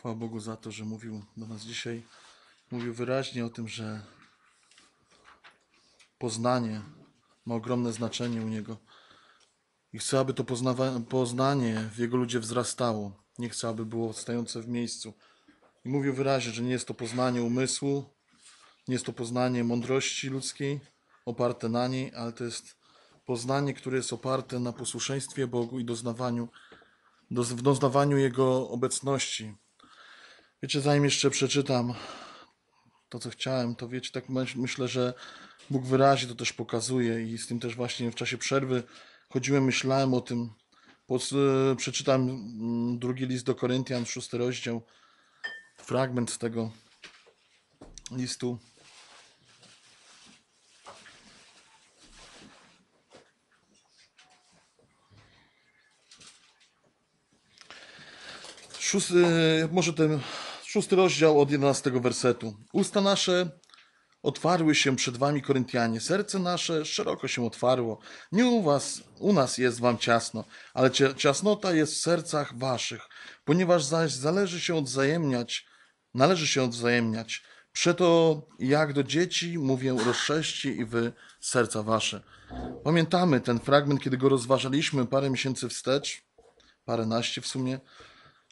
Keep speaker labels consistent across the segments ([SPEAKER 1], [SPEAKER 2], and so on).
[SPEAKER 1] Chwała Bogu za to, że mówił do nas dzisiaj. Mówił wyraźnie o tym, że poznanie ma ogromne znaczenie u Niego. I chce aby to poznanie w Jego ludzie wzrastało. Nie chce aby było stające w miejscu. I mówił wyraźnie, że nie jest to poznanie umysłu, nie jest to poznanie mądrości ludzkiej oparte na niej, ale to jest poznanie, które jest oparte na posłuszeństwie Bogu i doznawaniu, doznawaniu Jego obecności, Wiecie, zanim jeszcze przeczytam to, co chciałem, to wiecie, tak myślę, że Bóg wyraźnie to też pokazuje i z tym też właśnie w czasie przerwy chodziłem, myślałem o tym. E, przeczytam mm, drugi list do Koryntian, szósty rozdział, fragment tego listu. Szósty, e, może ten Szósty rozdział od 11 wersetu. Usta nasze otwarły się przed wami, Koryntianie, serce nasze szeroko się otwarło. Nie u was, u nas jest wam ciasno, ale ciasnota jest w sercach waszych, ponieważ zaś zależy się odwzajemniać, należy się odwzajemniać. Przeto jak do dzieci mówię, rozszerzcie i wy serca wasze. Pamiętamy ten fragment, kiedy go rozważaliśmy parę miesięcy wstecz, paręnaście w sumie,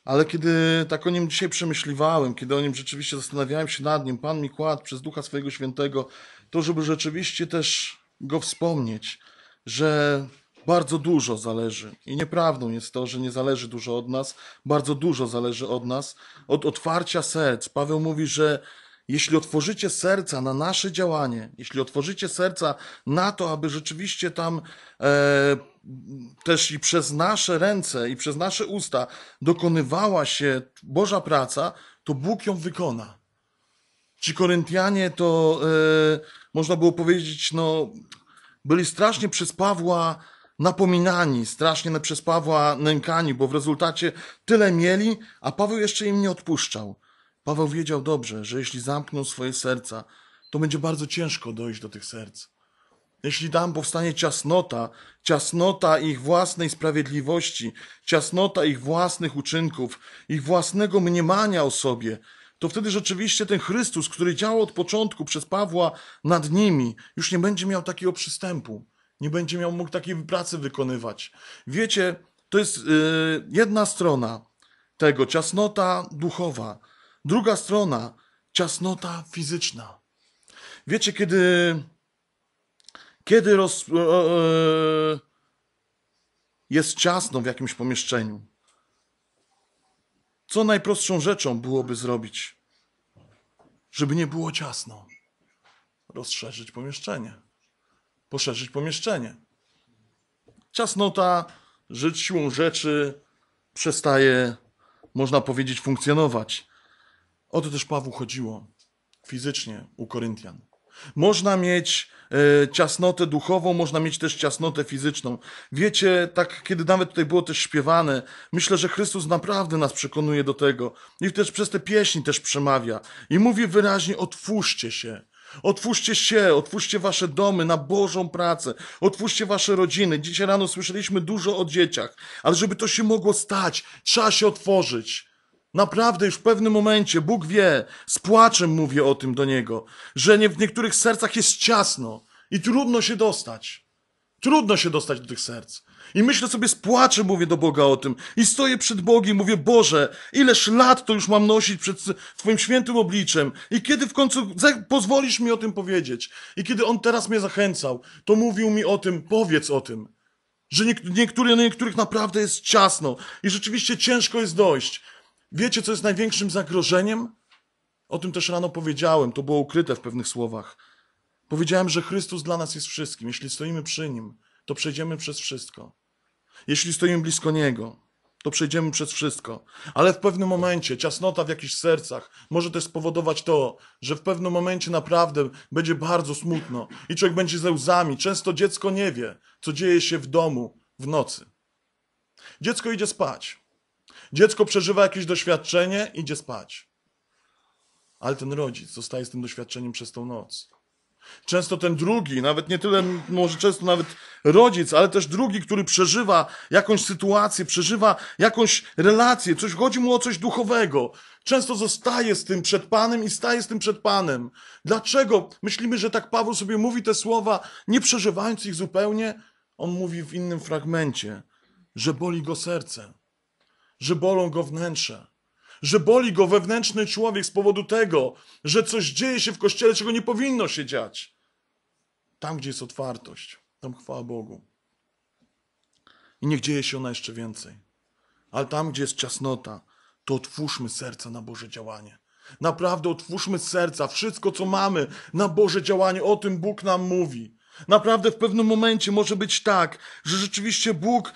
[SPEAKER 1] ale kiedy tak o nim dzisiaj przemyśliwałem, kiedy o nim rzeczywiście zastanawiałem się nad nim, Pan mi kładł przez Ducha swojego Świętego to, żeby rzeczywiście też go wspomnieć, że bardzo dużo zależy. I nieprawdą jest to, że nie zależy dużo od nas, bardzo dużo zależy od nas, od otwarcia serc. Paweł mówi, że jeśli otworzycie serca na nasze działanie, jeśli otworzycie serca na to, aby rzeczywiście tam e, też i przez nasze ręce i przez nasze usta dokonywała się Boża praca, to Bóg ją wykona. Ci Koryntianie to, e, można było powiedzieć, no, byli strasznie przez Pawła napominani, strasznie przez Pawła nękani, bo w rezultacie tyle mieli, a Paweł jeszcze im nie odpuszczał. Paweł wiedział dobrze, że jeśli zamkną swoje serca, to będzie bardzo ciężko dojść do tych serc. Jeśli tam powstanie ciasnota, ciasnota ich własnej sprawiedliwości, ciasnota ich własnych uczynków, ich własnego mniemania o sobie, to wtedy rzeczywiście ten Chrystus, który działał od początku przez Pawła nad nimi, już nie będzie miał takiego przystępu, nie będzie miał mógł takiej pracy wykonywać. Wiecie, to jest yy, jedna strona tego, ciasnota duchowa Druga strona, ciasnota fizyczna. Wiecie, kiedy, kiedy roz, e, e, jest ciasno w jakimś pomieszczeniu, co najprostszą rzeczą byłoby zrobić, żeby nie było ciasno? Rozszerzyć pomieszczenie. Poszerzyć pomieszczenie. Ciasnota rzecz siłą rzeczy przestaje, można powiedzieć, funkcjonować. O to też Pawu chodziło fizycznie u Koryntian. Można mieć e, ciasnotę duchową, można mieć też ciasnotę fizyczną. Wiecie, tak kiedy nawet tutaj było też śpiewane, myślę, że Chrystus naprawdę nas przekonuje do tego i też przez te pieśni też przemawia i mówi wyraźnie: otwórzcie się. Otwórzcie się, otwórzcie wasze domy na Bożą pracę, otwórzcie wasze rodziny. Dzisiaj rano słyszeliśmy dużo o dzieciach, ale żeby to się mogło stać, trzeba się otworzyć. Naprawdę już w pewnym momencie, Bóg wie, z płaczem mówię o tym do Niego, że nie, w niektórych sercach jest ciasno i trudno się dostać. Trudno się dostać do tych serc. I myślę sobie z płaczem, mówię do Boga o tym. I stoję przed Bogiem, mówię, Boże, ileż lat to już mam nosić przed Twoim świętym obliczem. I kiedy w końcu pozwolisz mi o tym powiedzieć. I kiedy On teraz mnie zachęcał, to mówił mi o tym, powiedz o tym. Że niektóry, na niektórych naprawdę jest ciasno i rzeczywiście ciężko jest dojść. Wiecie, co jest największym zagrożeniem? O tym też rano powiedziałem, to było ukryte w pewnych słowach. Powiedziałem, że Chrystus dla nas jest wszystkim. Jeśli stoimy przy Nim, to przejdziemy przez wszystko. Jeśli stoimy blisko Niego, to przejdziemy przez wszystko. Ale w pewnym momencie ciasnota w jakichś sercach może też spowodować to, że w pewnym momencie naprawdę będzie bardzo smutno i człowiek będzie ze łzami. Często dziecko nie wie, co dzieje się w domu w nocy. Dziecko idzie spać. Dziecko przeżywa jakieś doświadczenie, idzie spać. Ale ten rodzic zostaje z tym doświadczeniem przez tą noc. Często ten drugi, nawet nie tyle, może często nawet rodzic, ale też drugi, który przeżywa jakąś sytuację, przeżywa jakąś relację, coś chodzi mu o coś duchowego. Często zostaje z tym przed Panem i staje z tym przed Panem. Dlaczego myślimy, że tak Paweł sobie mówi te słowa, nie przeżywając ich zupełnie? On mówi w innym fragmencie, że boli go serce że bolą go wnętrze, że boli go wewnętrzny człowiek z powodu tego, że coś dzieje się w kościele, czego nie powinno się dziać. Tam, gdzie jest otwartość, tam chwała Bogu. I niech dzieje się ona jeszcze więcej. Ale tam, gdzie jest ciasnota, to otwórzmy serca na Boże działanie. Naprawdę otwórzmy serca, wszystko co mamy na Boże działanie, o tym Bóg nam mówi. Naprawdę w pewnym momencie może być tak, że rzeczywiście Bóg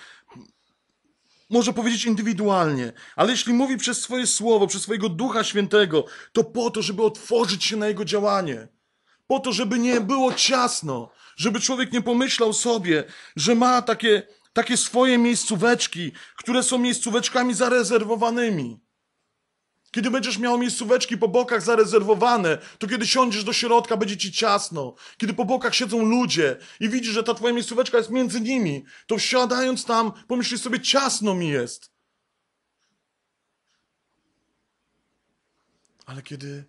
[SPEAKER 1] może powiedzieć indywidualnie, ale jeśli mówi przez swoje słowo, przez swojego Ducha Świętego, to po to, żeby otworzyć się na jego działanie, po to, żeby nie było ciasno, żeby człowiek nie pomyślał sobie, że ma takie, takie swoje miejscóweczki, które są miejscóweczkami zarezerwowanymi. Kiedy będziesz miał miejscóweczki po bokach zarezerwowane, to kiedy siądziesz do środka, będzie ci ciasno. Kiedy po bokach siedzą ludzie i widzisz, że ta twoja miejscóweczka jest między nimi, to siadając tam, pomyślisz sobie, ciasno mi jest. Ale kiedy,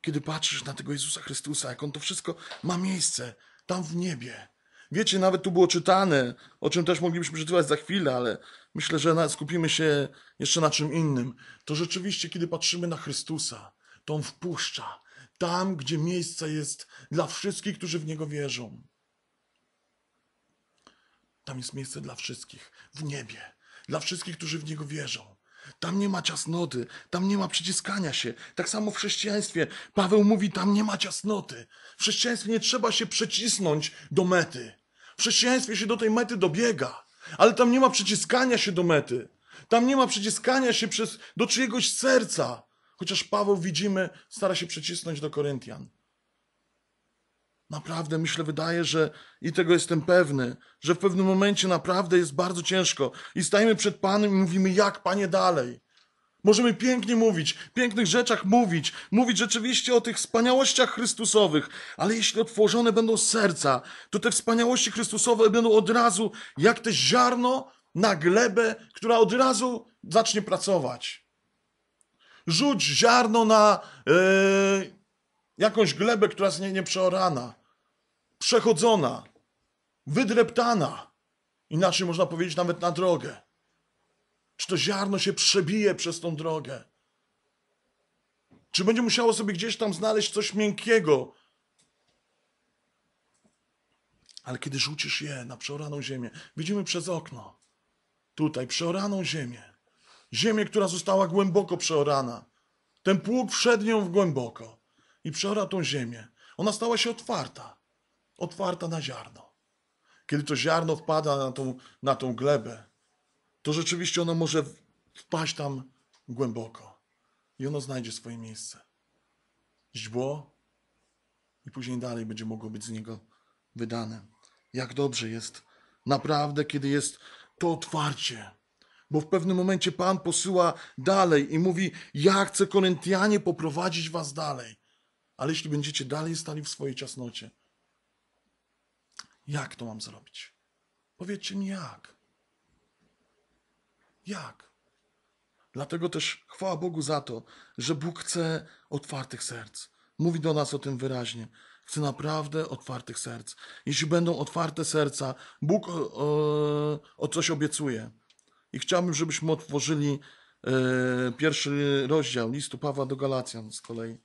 [SPEAKER 1] kiedy patrzysz na tego Jezusa Chrystusa, jak On to wszystko ma miejsce, tam w niebie. Wiecie, nawet tu było czytane, o czym też moglibyśmy przeczytać za chwilę, ale myślę, że skupimy się jeszcze na czym innym, to rzeczywiście, kiedy patrzymy na Chrystusa, to On wpuszcza tam, gdzie miejsce jest dla wszystkich, którzy w Niego wierzą. Tam jest miejsce dla wszystkich w niebie, dla wszystkich, którzy w Niego wierzą. Tam nie ma ciasnoty, tam nie ma przyciskania się. Tak samo w chrześcijaństwie. Paweł mówi, tam nie ma ciasnoty. W chrześcijaństwie nie trzeba się przecisnąć do mety. W chrześcijaństwie się do tej mety dobiega. Ale tam nie ma przyciskania się do mety. Tam nie ma przyciskania się przez, do czyjegoś serca. Chociaż Paweł, widzimy, stara się przycisnąć do Koryntian. Naprawdę, myślę, wydaje, że i tego jestem pewny, że w pewnym momencie naprawdę jest bardzo ciężko i stajemy przed Panem i mówimy, jak Panie dalej? Możemy pięknie mówić, pięknych rzeczach mówić, mówić rzeczywiście o tych wspaniałościach Chrystusowych, ale jeśli otworzone będą serca, to te wspaniałości Chrystusowe będą od razu jak te ziarno na glebę, która od razu zacznie pracować. Rzuć ziarno na yy, jakąś glebę, która jest nieprzeorana, przechodzona, wydreptana, inaczej można powiedzieć nawet na drogę. Czy to ziarno się przebije przez tą drogę? Czy będzie musiało sobie gdzieś tam znaleźć coś miękkiego? Ale kiedy rzucisz je na przeoraną ziemię, widzimy przez okno, tutaj przeoraną ziemię, ziemię, która została głęboko przeorana. Ten pług wszedł nią w głęboko i przeora tą ziemię. Ona stała się otwarta, otwarta na ziarno. Kiedy to ziarno wpada na tą, na tą glebę, to rzeczywiście ono może wpaść tam głęboko i ono znajdzie swoje miejsce. Źdźbło i później dalej będzie mogło być z niego wydane. Jak dobrze jest naprawdę, kiedy jest to otwarcie. Bo w pewnym momencie Pan posyła dalej i mówi: Ja chcę, Koryntianie, poprowadzić Was dalej. Ale jeśli będziecie dalej stali w swojej ciasnocie, jak to mam zrobić? Powiedzcie mi jak. Jak? Dlatego też chwała Bogu za to, że Bóg chce otwartych serc. Mówi do nas o tym wyraźnie. Chce naprawdę otwartych serc. Jeśli będą otwarte serca, Bóg o, e, o, o coś obiecuje. I chciałbym, żebyśmy otworzyli e, pierwszy rozdział listu Pawła do Galacjan z kolei.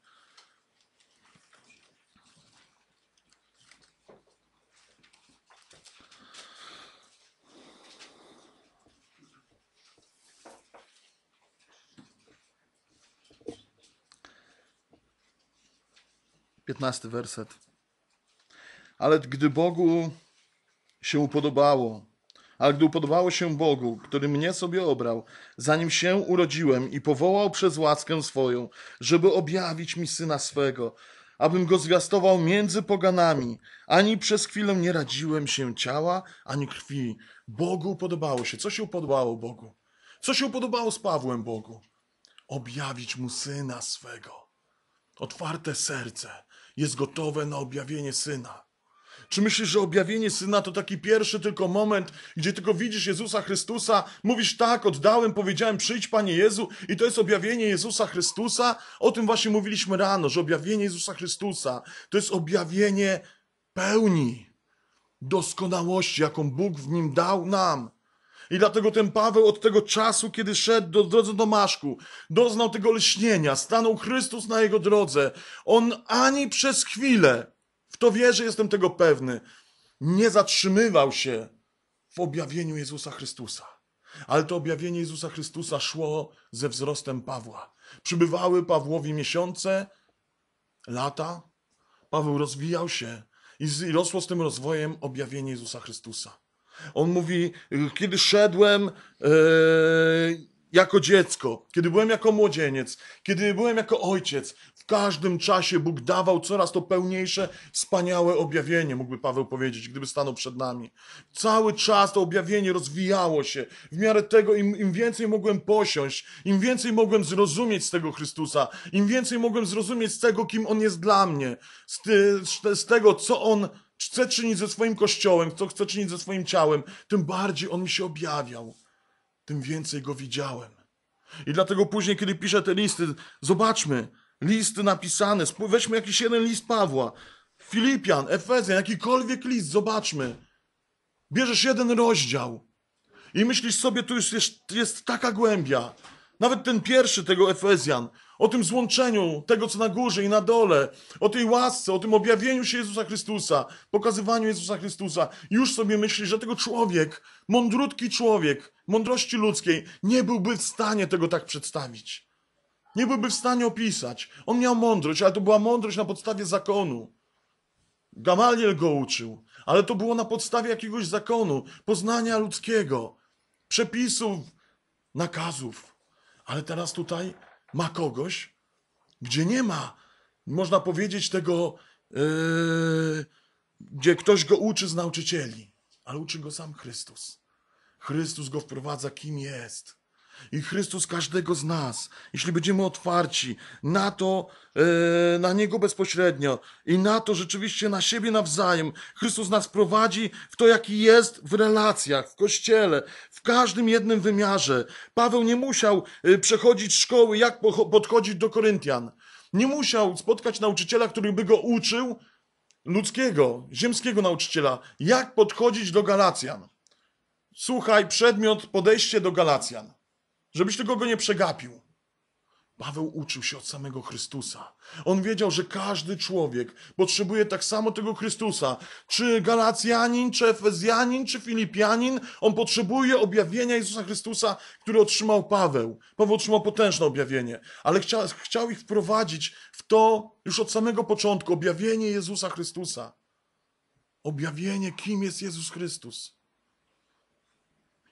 [SPEAKER 1] 15 werset. Ale gdy Bogu się upodobało, ale gdy upodobało się Bogu, który mnie sobie obrał, zanim się urodziłem i powołał przez łaskę swoją, żeby objawić mi syna swego, abym go zwiastował między poganami, ani przez chwilę nie radziłem się ciała, ani krwi. Bogu podobało się. Co się upodobało Bogu? Co się upodobało z Pawłem Bogu? Objawić mu syna swego. Otwarte serce jest gotowe na objawienie syna. Czy myślisz, że objawienie syna to taki pierwszy tylko moment, gdzie tylko widzisz Jezusa Chrystusa, mówisz tak, oddałem, powiedziałem, przyjdź Panie Jezu, i to jest objawienie Jezusa Chrystusa? O tym właśnie mówiliśmy rano, że objawienie Jezusa Chrystusa to jest objawienie pełni doskonałości, jaką Bóg w nim dał nam. I dlatego ten Paweł od tego czasu, kiedy szedł do drodze do Maszku, doznał tego lśnienia, stanął Chrystus na jego drodze. On ani przez chwilę, w to wierzę, jestem tego pewny, nie zatrzymywał się w objawieniu Jezusa Chrystusa. Ale to objawienie Jezusa Chrystusa szło ze wzrostem Pawła. Przybywały Pawłowi miesiące, lata. Paweł rozwijał się i rosło z tym rozwojem objawienie Jezusa Chrystusa. On mówi, kiedy szedłem e, jako dziecko, kiedy byłem jako młodzieniec, kiedy byłem jako ojciec, w każdym czasie Bóg dawał coraz to pełniejsze, wspaniałe objawienie, mógłby Paweł powiedzieć, gdyby stanął przed nami. Cały czas to objawienie rozwijało się. W miarę tego, im, im więcej mogłem posiąść, im więcej mogłem zrozumieć z tego Chrystusa, im więcej mogłem zrozumieć z tego, kim On jest dla mnie, z, ty, z tego, co On chce czynić ze swoim kościołem, co chce czynić ze swoim ciałem, tym bardziej on mi się objawiał, tym więcej go widziałem. I dlatego później, kiedy piszę te listy, zobaczmy, listy napisane, weźmy jakiś jeden list Pawła, Filipian, Efezjan, jakikolwiek list, zobaczmy. Bierzesz jeden rozdział i myślisz sobie, tu już jest, jest taka głębia, nawet ten pierwszy tego Efezjan, o tym złączeniu tego, co na górze i na dole, o tej łasce, o tym objawieniu się Jezusa Chrystusa, pokazywaniu Jezusa Chrystusa, już sobie myśli, że tego człowiek, mądrutki człowiek, mądrości ludzkiej, nie byłby w stanie tego tak przedstawić. Nie byłby w stanie opisać. On miał mądrość, ale to była mądrość na podstawie zakonu. Gamaliel go uczył, ale to było na podstawie jakiegoś zakonu, poznania ludzkiego, przepisów, nakazów ale teraz tutaj ma kogoś, gdzie nie ma, można powiedzieć, tego, yy, gdzie ktoś go uczy z nauczycieli, ale uczy go sam Chrystus. Chrystus go wprowadza, kim jest. I Chrystus każdego z nas, jeśli będziemy otwarci na to, e, na Niego bezpośrednio i na to rzeczywiście na siebie nawzajem, Chrystus nas prowadzi w to, jaki jest w relacjach, w kościele, w każdym jednym wymiarze. Paweł nie musiał e, przechodzić szkoły, jak podchodzić do Koryntian. Nie musiał spotkać nauczyciela, który by go uczył, ludzkiego, ziemskiego nauczyciela, jak podchodzić do Galacjan. Słuchaj, przedmiot podejście do Galacjan żebyś tylko go nie przegapił. Paweł uczył się od samego Chrystusa. On wiedział, że każdy człowiek potrzebuje tak samo tego Chrystusa. Czy Galacjanin, czy Efezjanin, czy Filipianin, on potrzebuje objawienia Jezusa Chrystusa, który otrzymał Paweł. Paweł otrzymał potężne objawienie, ale chciał, chciał ich wprowadzić w to już od samego początku objawienie Jezusa Chrystusa. Objawienie, kim jest Jezus Chrystus.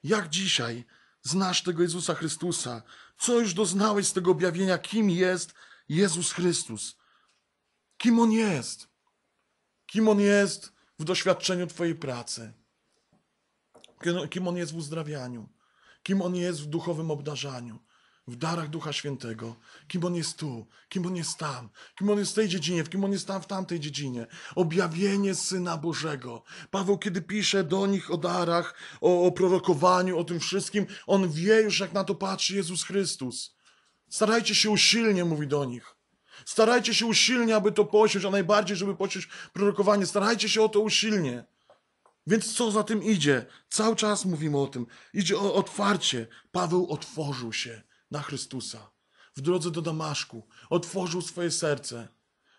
[SPEAKER 1] Jak dzisiaj znasz tego Jezusa Chrystusa, co już doznałeś z tego objawienia, kim jest Jezus Chrystus, kim On jest, kim On jest w doświadczeniu Twojej pracy, kim On jest w uzdrawianiu, kim On jest w duchowym obdarzaniu, w darach Ducha Świętego, kim On jest tu, kim On jest tam, kim On jest w tej dziedzinie, w kim On jest tam, w tamtej dziedzinie. Objawienie Syna Bożego. Paweł, kiedy pisze do nich o darach, o, o prorokowaniu, o tym wszystkim, on wie już, jak na to patrzy Jezus Chrystus. Starajcie się usilnie, mówi do nich. Starajcie się usilnie, aby to posiąść, a najbardziej, żeby posiąść prorokowanie. Starajcie się o to usilnie. Więc co za tym idzie? Cały czas mówimy o tym. Idzie o otwarcie. Paweł otworzył się na Chrystusa. W drodze do Damaszku otworzył swoje serce.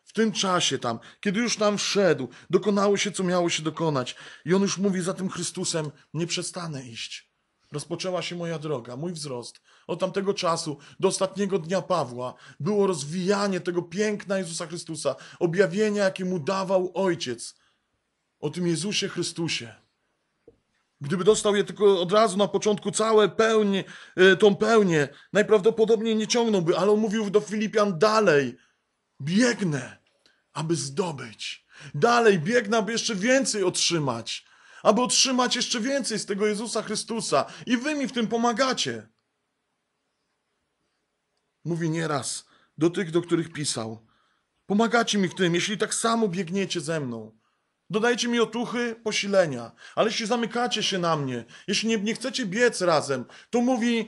[SPEAKER 1] W tym czasie tam, kiedy już nam wszedł, dokonało się, co miało się dokonać. I on już mówi za tym Chrystusem, nie przestanę iść. Rozpoczęła się moja droga, mój wzrost. Od tamtego czasu do ostatniego dnia Pawła było rozwijanie tego piękna Jezusa Chrystusa, objawienia, jakie mu dawał Ojciec o tym Jezusie Chrystusie. Gdyby dostał je tylko od razu na początku całe pełnię, e, tą pełnię, najprawdopodobniej nie ciągnąłby, ale on mówił do Filipian dalej, biegnę, aby zdobyć. Dalej biegnę, aby jeszcze więcej otrzymać, aby otrzymać jeszcze więcej z tego Jezusa Chrystusa i wy mi w tym pomagacie. Mówi nieraz do tych, do których pisał. Pomagacie mi w tym, jeśli tak samo biegniecie ze mną. Dodajcie mi otuchy, posilenia. Ale jeśli zamykacie się na mnie, jeśli nie, nie chcecie biec razem, to mówi,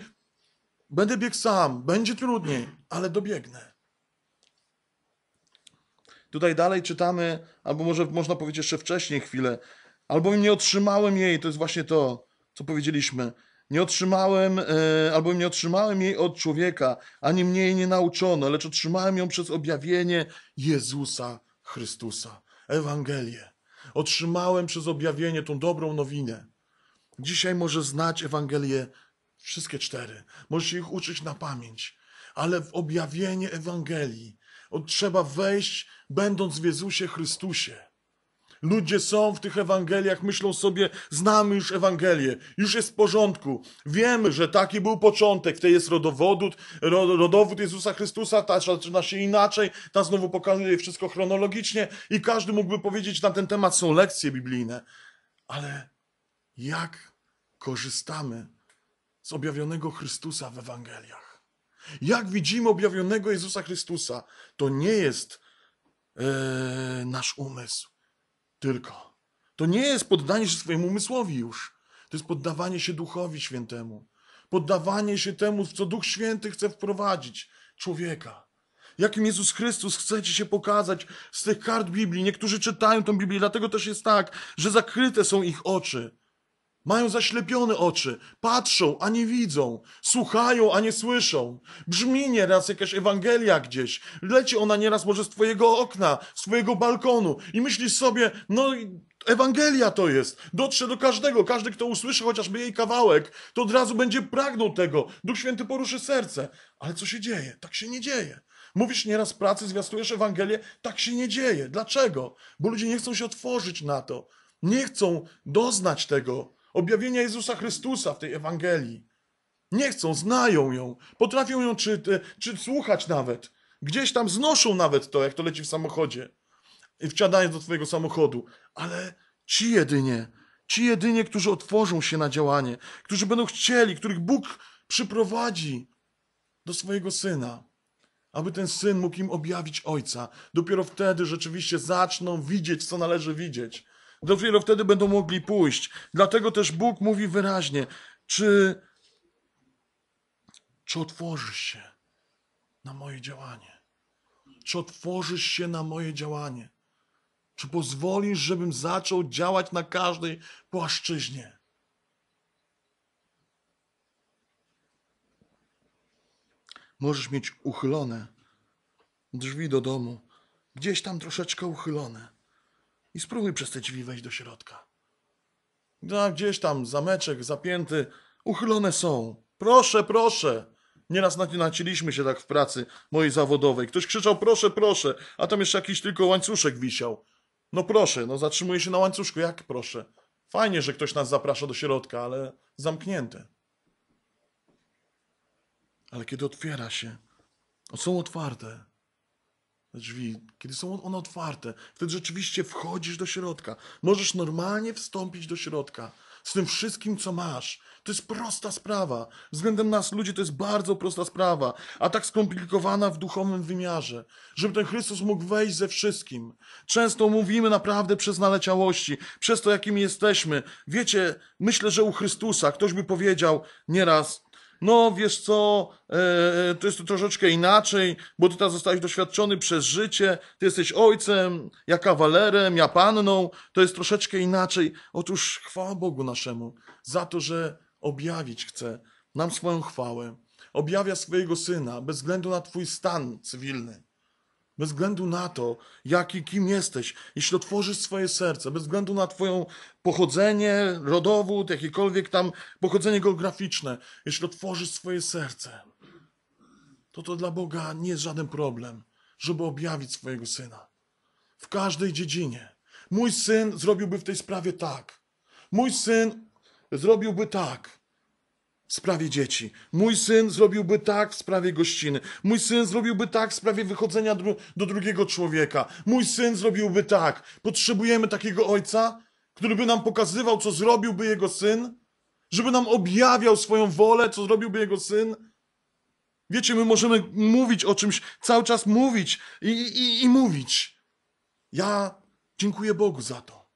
[SPEAKER 1] będę biegł sam, będzie trudniej, ale dobiegnę. Tutaj dalej czytamy, albo może można powiedzieć jeszcze wcześniej chwilę, albowiem nie otrzymałem jej, to jest właśnie to, co powiedzieliśmy, nie otrzymałem, albo e, albowiem nie otrzymałem jej od człowieka, ani mnie jej nie nauczono, lecz otrzymałem ją przez objawienie Jezusa Chrystusa, Ewangelię. Otrzymałem przez objawienie tą dobrą nowinę. Dzisiaj może znać Ewangelię wszystkie cztery. Możesz ich uczyć na pamięć. Ale w objawienie Ewangelii trzeba wejść, będąc w Jezusie Chrystusie. Ludzie są w tych Ewangeliach, myślą sobie, znamy już Ewangelię, już jest w porządku. Wiemy, że taki był początek, to jest rodowód, rodowód Jezusa Chrystusa, ta zaczyna się inaczej, ta znowu pokazuje wszystko chronologicznie i każdy mógłby powiedzieć, na ten temat są lekcje biblijne. Ale jak korzystamy z objawionego Chrystusa w Ewangeliach? Jak widzimy objawionego Jezusa Chrystusa, to nie jest e, nasz umysł. Tylko. To nie jest poddanie się swojemu umysłowi już. To jest poddawanie się Duchowi Świętemu. Poddawanie się temu, w co Duch Święty chce wprowadzić człowieka. Jakim Jezus Chrystus chce Ci się pokazać z tych kart Biblii. Niektórzy czytają tę Biblię, dlatego też jest tak, że zakryte są ich oczy. Mają zaślepione oczy, patrzą, a nie widzą, słuchają, a nie słyszą. Brzmi nieraz jakaś Ewangelia gdzieś, leci ona nieraz może z twojego okna, z twojego balkonu i myślisz sobie, no Ewangelia to jest. Dotrze do każdego. Każdy, kto usłyszy chociażby jej kawałek, to od razu będzie pragnął tego. Duch Święty poruszy serce. Ale co się dzieje? Tak się nie dzieje. Mówisz nieraz pracy, zwiastujesz Ewangelię, tak się nie dzieje. Dlaczego? Bo ludzie nie chcą się otworzyć na to. Nie chcą doznać tego objawienia Jezusa Chrystusa w tej Ewangelii. Nie chcą, znają ją, potrafią ją czy, e, czy słuchać nawet. Gdzieś tam znoszą nawet to, jak to leci w samochodzie i wsiadając do Twojego samochodu. Ale ci jedynie, ci jedynie, którzy otworzą się na działanie, którzy będą chcieli, których Bóg przyprowadzi do swojego syna, aby ten syn mógł im objawić ojca. Dopiero wtedy rzeczywiście zaczną widzieć, co należy widzieć. Dopiero wtedy będą mogli pójść. Dlatego też Bóg mówi wyraźnie, czy, czy otworzysz się na moje działanie? Czy otworzysz się na moje działanie? Czy pozwolisz, żebym zaczął działać na każdej płaszczyźnie? Możesz mieć uchylone drzwi do domu, gdzieś tam troszeczkę uchylone i spróbuj przez te drzwi wejść do środka. Da, gdzieś tam zameczek zapięty, uchylone są. Proszę, proszę. Nieraz nacieliśmy się tak w pracy mojej zawodowej. Ktoś krzyczał proszę, proszę, a tam jeszcze jakiś tylko łańcuszek wisiał. No proszę, no zatrzymuje się na łańcuszku. Jak proszę? Fajnie, że ktoś nas zaprasza do środka, ale zamknięte. Ale kiedy otwiera się, są otwarte, drzwi, kiedy są one otwarte, wtedy rzeczywiście wchodzisz do środka. Możesz normalnie wstąpić do środka z tym wszystkim, co masz. To jest prosta sprawa. Względem nas, ludzi, to jest bardzo prosta sprawa, a tak skomplikowana w duchowym wymiarze, żeby ten Chrystus mógł wejść ze wszystkim. Często mówimy naprawdę przez naleciałości, przez to, jakimi jesteśmy. Wiecie, myślę, że u Chrystusa ktoś by powiedział nieraz, no wiesz co, e, e to jest troszeczkę inaczej, bo ty teraz zostałeś doświadczony przez życie, ty jesteś ojcem, ja kawalerem, ja panną, to jest troszeczkę inaczej. Otóż chwała Bogu naszemu za to, że objawić chce nam swoją chwałę. Objawia swojego Syna bez względu na twój stan cywilny bez względu na to, jaki, kim jesteś, jeśli otworzysz swoje serce, bez względu na Twoją pochodzenie, rodowód, jakiekolwiek tam pochodzenie geograficzne, jeśli otworzysz swoje serce, to to dla Boga nie jest żaden problem, żeby objawić swojego syna. W każdej dziedzinie. Mój syn zrobiłby w tej sprawie tak. Mój syn zrobiłby tak w sprawie dzieci. Mój syn zrobiłby tak w sprawie gościny. Mój syn zrobiłby tak w sprawie wychodzenia dru do drugiego człowieka. Mój syn zrobiłby tak. Potrzebujemy takiego ojca, który by nam pokazywał, co zrobiłby jego syn, żeby nam objawiał swoją wolę, co zrobiłby jego syn. Wiecie, my możemy mówić o czymś, cały czas mówić i, i, i mówić. Ja dziękuję Bogu za to,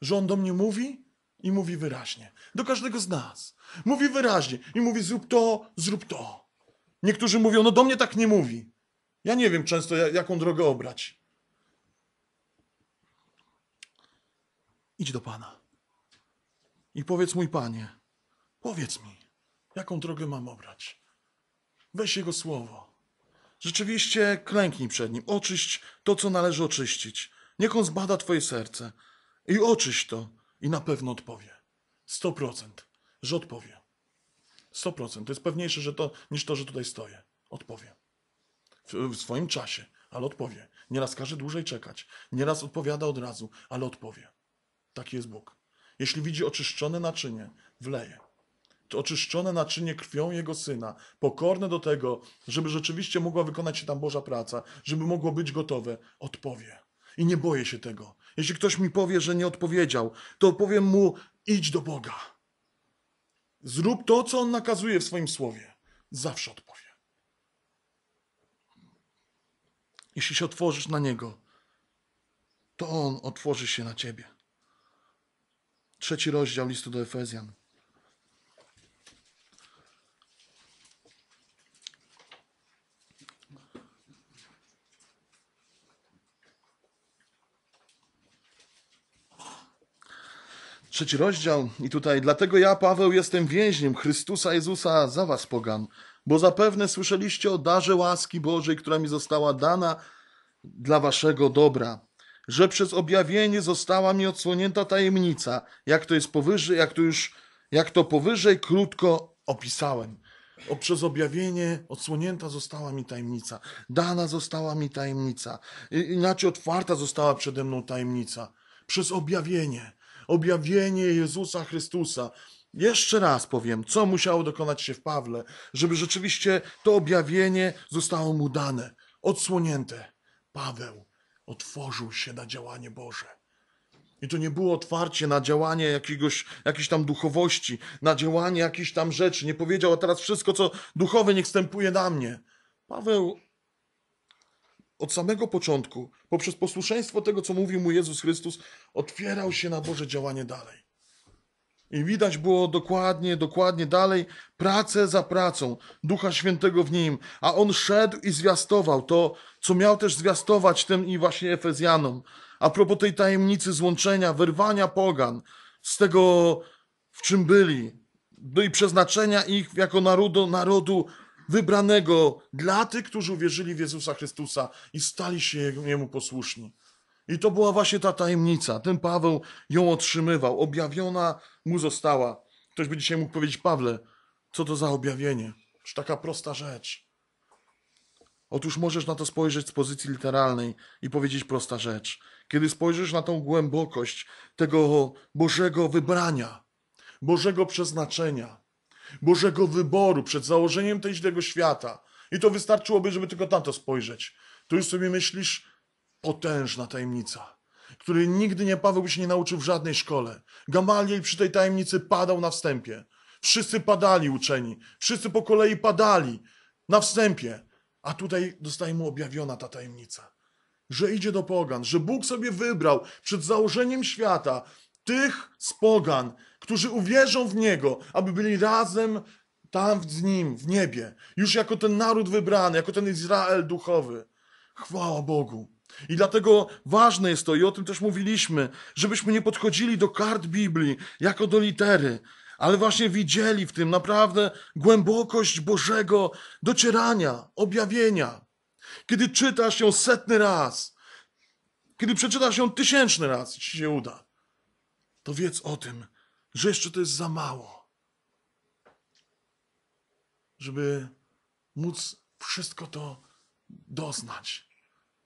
[SPEAKER 1] że On do mnie mówi i mówi wyraźnie. Do każdego z nas Mówi wyraźnie i mówi zrób to, zrób to. Niektórzy mówią, no do mnie tak nie mówi. Ja nie wiem często, jaką drogę obrać. Idź do Pana i powiedz, mój Panie, powiedz mi, jaką drogę mam obrać. Weź Jego słowo. Rzeczywiście klęknij przed Nim, oczyść to, co należy oczyścić. Niech On zbada Twoje serce i oczyść to i na pewno odpowie. 100% że odpowie. 100%. To jest pewniejsze że to, niż to, że tutaj stoję. Odpowie. W, w swoim czasie, ale odpowie. Nieraz każe dłużej czekać. Nieraz odpowiada od razu, ale odpowie. Taki jest Bóg. Jeśli widzi oczyszczone naczynie, wleje. To oczyszczone naczynie krwią Jego Syna, pokorne do tego, żeby rzeczywiście mogła wykonać się tam Boża praca, żeby mogło być gotowe, odpowie. I nie boję się tego. Jeśli ktoś mi powie, że nie odpowiedział, to powiem mu, idź do Boga. Zrób to, co on nakazuje w swoim słowie. Zawsze odpowie. Jeśli się otworzysz na niego, to on otworzy się na ciebie. Trzeci rozdział listu do Efezjan. trzeci rozdział i tutaj dlatego ja, Paweł, jestem więźniem Chrystusa Jezusa za was, pogan, bo zapewne słyszeliście o darze łaski Bożej, która mi została dana dla waszego dobra, że przez objawienie została mi odsłonięta tajemnica, jak to jest powyżej, jak to już, jak to powyżej krótko opisałem. O, przez objawienie odsłonięta została mi tajemnica, dana została mi tajemnica, inaczej otwarta została przede mną tajemnica, przez objawienie objawienie Jezusa Chrystusa. Jeszcze raz powiem, co musiało dokonać się w Pawle, żeby rzeczywiście to objawienie zostało mu dane, odsłonięte. Paweł otworzył się na działanie Boże. I to nie było otwarcie na działanie jakiegoś, jakiejś tam duchowości, na działanie jakichś tam rzeczy. Nie powiedział, a teraz wszystko, co duchowe, niech wstępuje na mnie. Paweł od samego początku, poprzez posłuszeństwo tego, co mówił mu Jezus Chrystus, otwierał się na Boże działanie dalej. I widać było dokładnie, dokładnie dalej, pracę za pracą Ducha Świętego w nim. A on szedł i zwiastował to, co miał też zwiastować tym i właśnie Efezjanom. A propos tej tajemnicy złączenia, wyrwania pogan z tego, w czym byli, i przeznaczenia ich jako narodu, narodu wybranego dla tych, którzy uwierzyli w Jezusa Chrystusa i stali się Jemu posłuszni. I to była właśnie ta tajemnica. Ten Paweł ją otrzymywał, objawiona mu została. Ktoś by dzisiaj mógł powiedzieć, Pawle, co to za objawienie? Czy taka prosta rzecz? Otóż możesz na to spojrzeć z pozycji literalnej i powiedzieć prosta rzecz. Kiedy spojrzysz na tą głębokość tego Bożego wybrania, Bożego przeznaczenia, Bożego wyboru przed założeniem tej źlego świata. I to wystarczyłoby, żeby tylko na to spojrzeć. Tu już sobie myślisz, potężna tajemnica, której nigdy nie Paweł by się nie nauczył w żadnej szkole. Gamaliel przy tej tajemnicy padał na wstępie. Wszyscy padali uczeni, wszyscy po kolei padali na wstępie. A tutaj zostaje mu objawiona ta tajemnica, że idzie do pogan, że Bóg sobie wybrał przed założeniem świata tych z pogan, którzy uwierzą w Niego, aby byli razem tam z Nim, w niebie, już jako ten naród wybrany, jako ten Izrael duchowy. Chwała Bogu. I dlatego ważne jest to, i o tym też mówiliśmy, żebyśmy nie podchodzili do kart Biblii jako do litery, ale właśnie widzieli w tym naprawdę głębokość Bożego docierania, objawienia. Kiedy czytasz ją setny raz, kiedy przeczytasz ją tysięczny raz, jeśli się uda, to wiedz o tym, że jeszcze to jest za mało, żeby móc wszystko to doznać,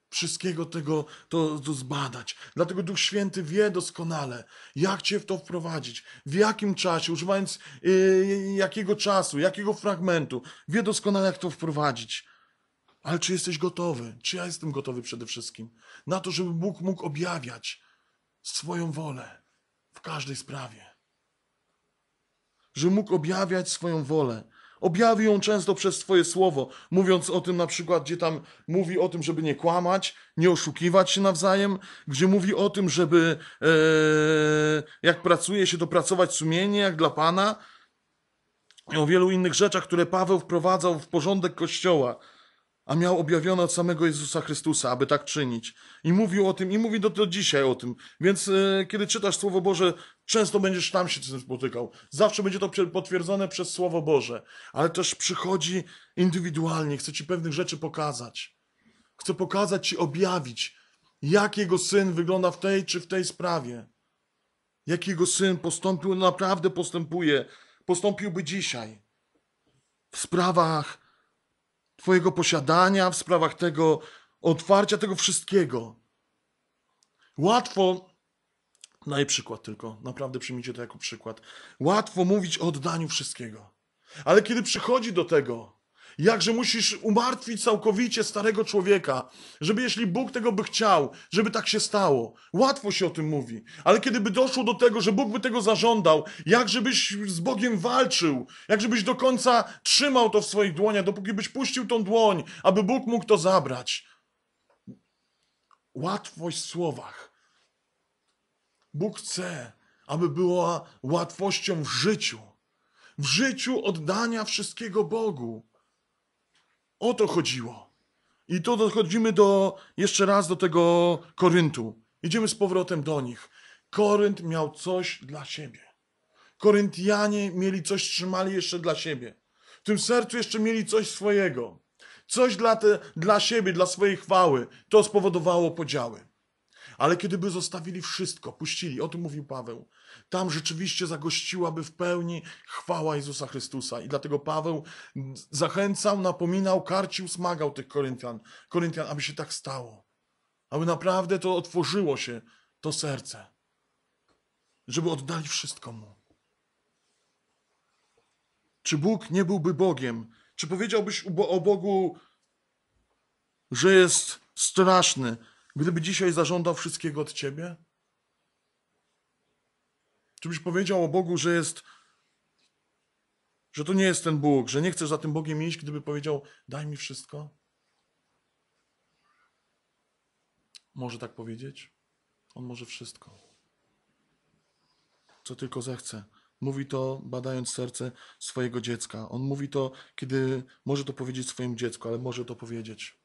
[SPEAKER 1] wszystkiego tego to, to zbadać. Dlatego Duch Święty wie doskonale, jak Cię w to wprowadzić, w jakim czasie, używając yy, jakiego czasu, jakiego fragmentu, wie doskonale, jak to wprowadzić. Ale czy jesteś gotowy? Czy ja jestem gotowy przede wszystkim na to, żeby Bóg mógł objawiać swoją wolę w każdej sprawie? że mógł objawiać swoją wolę. Objawił ją często przez swoje słowo, mówiąc o tym na przykład, gdzie tam mówi o tym, żeby nie kłamać, nie oszukiwać się nawzajem, gdzie mówi o tym, żeby e, jak pracuje się, to pracować sumienie, jak dla Pana. I o wielu innych rzeczach, które Paweł wprowadzał w porządek Kościoła a miał objawione od samego Jezusa Chrystusa, aby tak czynić. I mówił o tym, i mówi do, do dzisiaj o tym. Więc e, kiedy czytasz Słowo Boże, często będziesz tam się z tym spotykał. Zawsze będzie to potwierdzone przez Słowo Boże. Ale też przychodzi indywidualnie, chce ci pewnych rzeczy pokazać. Chce pokazać ci, objawić, jak jego syn wygląda w tej czy w tej sprawie. Jak jego syn postąpił, naprawdę postępuje, postąpiłby dzisiaj. W sprawach Twojego posiadania, w sprawach tego otwarcia, tego wszystkiego. Łatwo, na przykład tylko, naprawdę przyjmijcie to jako przykład. Łatwo mówić o oddaniu wszystkiego. Ale kiedy przychodzi do tego, Jakże musisz umartwić całkowicie starego człowieka, żeby jeśli Bóg tego by chciał, żeby tak się stało. Łatwo się o tym mówi, ale kiedy by doszło do tego, że Bóg by tego zażądał, jakżebyś z Bogiem walczył, jakżebyś do końca trzymał to w swoich dłoniach, dopóki byś puścił tą dłoń, aby Bóg mógł to zabrać. Łatwość w słowach. Bóg chce, aby była łatwością w życiu. W życiu oddania wszystkiego Bogu. O to chodziło. I tu dochodzimy do, jeszcze raz do tego Koryntu. Idziemy z powrotem do nich. Korynt miał coś dla siebie. Koryntianie mieli coś, trzymali jeszcze dla siebie. W tym sercu jeszcze mieli coś swojego. Coś dla, te, dla siebie, dla swojej chwały. To spowodowało podziały. Ale kiedyby zostawili wszystko, puścili, o tym mówił Paweł, tam rzeczywiście zagościłaby w pełni chwała Jezusa Chrystusa. I dlatego Paweł zachęcał, napominał, karcił, smagał tych Koryntian, Koryntian aby się tak stało. Aby naprawdę to otworzyło się, to serce. Żeby oddali wszystko mu. Czy Bóg nie byłby Bogiem? Czy powiedziałbyś o Bogu, że jest straszny, Gdyby dzisiaj zażądał wszystkiego od ciebie? Czy byś powiedział o Bogu, że jest, że to nie jest ten Bóg, że nie chcesz za tym Bogiem iść, gdyby powiedział, daj mi wszystko? Może tak powiedzieć? On może wszystko. Co tylko zechce. Mówi to badając serce swojego dziecka. On mówi to, kiedy może to powiedzieć swojemu dziecku, ale może to powiedzieć.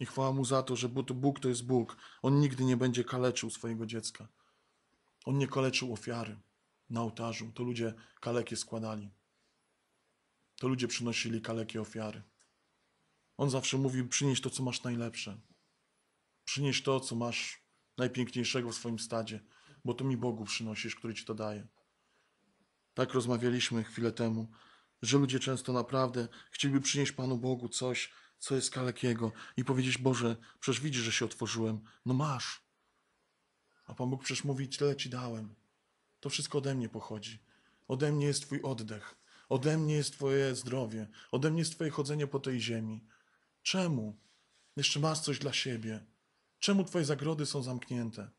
[SPEAKER 1] I chwała mu za to, że Bóg to jest Bóg. On nigdy nie będzie kaleczył swojego dziecka. On nie kaleczył ofiary na ołtarzu. To ludzie kalekie składali. To ludzie przynosili kalekie ofiary. On zawsze mówi: przynieś to, co masz najlepsze. Przynieś to, co masz najpiękniejszego w swoim stadzie, bo to mi Bogu przynosisz, który ci to daje. Tak rozmawialiśmy chwilę temu, że ludzie często naprawdę chcieliby przynieść Panu Bogu coś, co jest kalekiego i powiedzieć, Boże, przecież widzisz, że się otworzyłem. No masz. A Pan Bóg przecież mówi, tyle Ci dałem. To wszystko ode mnie pochodzi. Ode mnie jest Twój oddech. Ode mnie jest Twoje zdrowie. Ode mnie jest Twoje chodzenie po tej ziemi. Czemu? Jeszcze masz coś dla siebie. Czemu Twoje zagrody są zamknięte?